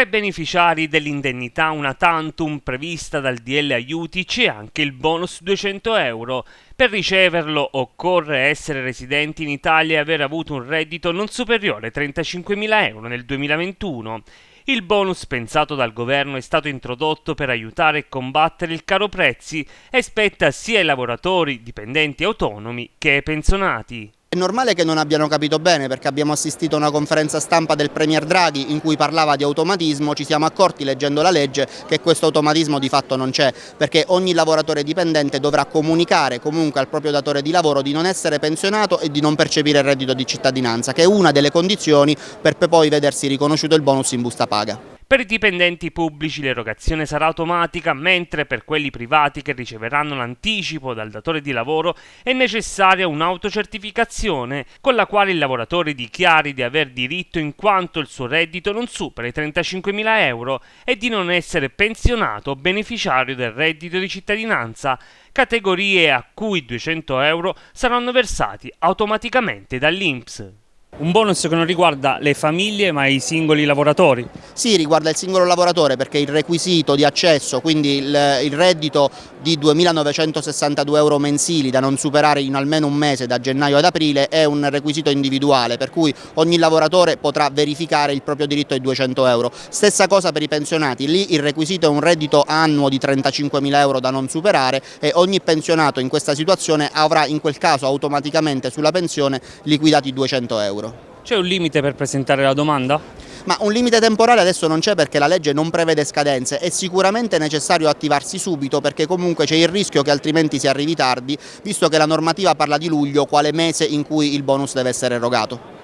Tra i beneficiari dell'indennità una tantum prevista dal DL Aiuti c'è anche il bonus 200 euro. Per riceverlo occorre essere residenti in Italia e aver avuto un reddito non superiore a 35.000 euro nel 2021. Il bonus pensato dal governo è stato introdotto per aiutare e combattere il caro prezzi e spetta sia ai lavoratori, dipendenti autonomi che ai pensionati. È normale che non abbiano capito bene perché abbiamo assistito a una conferenza stampa del Premier Draghi in cui parlava di automatismo, ci siamo accorti leggendo la legge che questo automatismo di fatto non c'è perché ogni lavoratore dipendente dovrà comunicare comunque al proprio datore di lavoro di non essere pensionato e di non percepire il reddito di cittadinanza che è una delle condizioni per poi vedersi riconosciuto il bonus in busta paga. Per i dipendenti pubblici l'erogazione sarà automatica, mentre per quelli privati che riceveranno l'anticipo dal datore di lavoro è necessaria un'autocertificazione con la quale il lavoratore dichiari di aver diritto in quanto il suo reddito non supera i 35.000 euro e di non essere pensionato o beneficiario del reddito di cittadinanza, categorie a cui 200 euro saranno versati automaticamente dall'INPS. Un bonus che non riguarda le famiglie ma i singoli lavoratori? Sì, riguarda il singolo lavoratore perché il requisito di accesso, quindi il, il reddito di 2.962 euro mensili da non superare in almeno un mese da gennaio ad aprile è un requisito individuale per cui ogni lavoratore potrà verificare il proprio diritto ai 200 euro. Stessa cosa per i pensionati, lì il requisito è un reddito annuo di 35.000 euro da non superare e ogni pensionato in questa situazione avrà in quel caso automaticamente sulla pensione liquidati 200 euro euro. C'è un limite per presentare la domanda? Ma un limite temporale adesso non c'è perché la legge non prevede scadenze, è sicuramente necessario attivarsi subito perché comunque c'è il rischio che altrimenti si arrivi tardi, visto che la normativa parla di luglio quale mese in cui il bonus deve essere erogato.